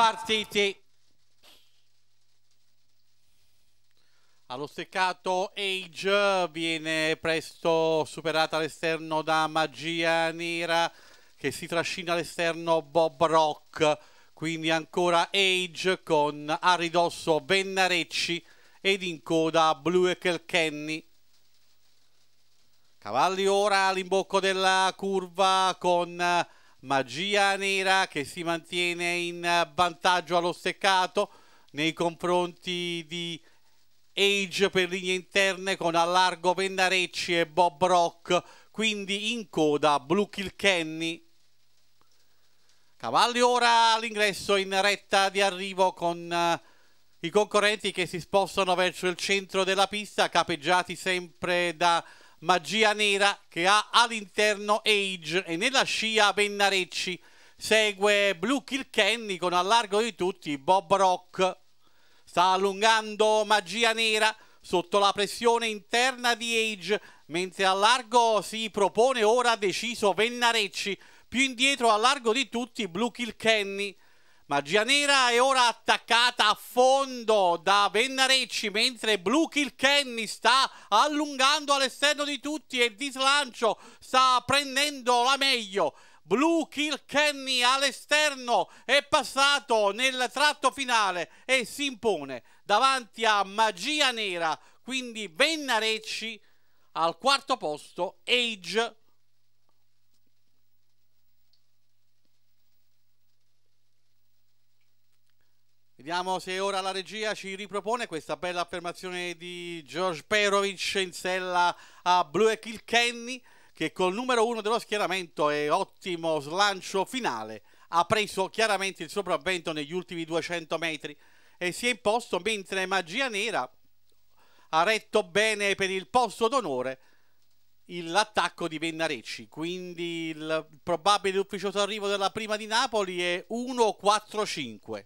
partiti. Allo steccato Age viene presto superata all'esterno da Magia Nera che si trascina all'esterno Bob Rock. Quindi ancora Age con a ridosso Vennarecci ed in coda Blue e Kenny. Cavalli ora all'imbocco della curva con magia nera che si mantiene in vantaggio allo steccato nei confronti di Age per linee interne con allargo Pendarecci e Bob Rock quindi in coda Blue Kilkenny Cavalli ora all'ingresso in retta di arrivo con uh, i concorrenti che si spostano verso il centro della pista, capeggiati sempre da magia nera che ha all'interno Age e nella scia Pennarecci segue Blue Kilkenny con al largo di tutti Bob Rock sta allungando magia nera sotto la pressione interna di Age mentre al largo si propone ora deciso Pennarecci più indietro al largo di tutti Blue Kilkenny Magia nera è ora attaccata a fondo da Vennarecci mentre Blue Kilkenny sta allungando all'esterno di tutti e di slancio sta prendendo la meglio. Blue Kilkenny all'esterno è passato nel tratto finale e si impone davanti a Magia Nera, quindi Vennarecci al quarto posto, Age Vediamo se ora la regia ci ripropone questa bella affermazione di George Perovic in sella a Blue e Kilkenny che col numero uno dello schieramento e ottimo slancio finale ha preso chiaramente il sopravvento negli ultimi 200 metri e si è imposto mentre Magia Nera ha retto bene per il posto d'onore l'attacco di Vennarecci quindi il probabile ufficioso arrivo della prima di Napoli è 1-4-5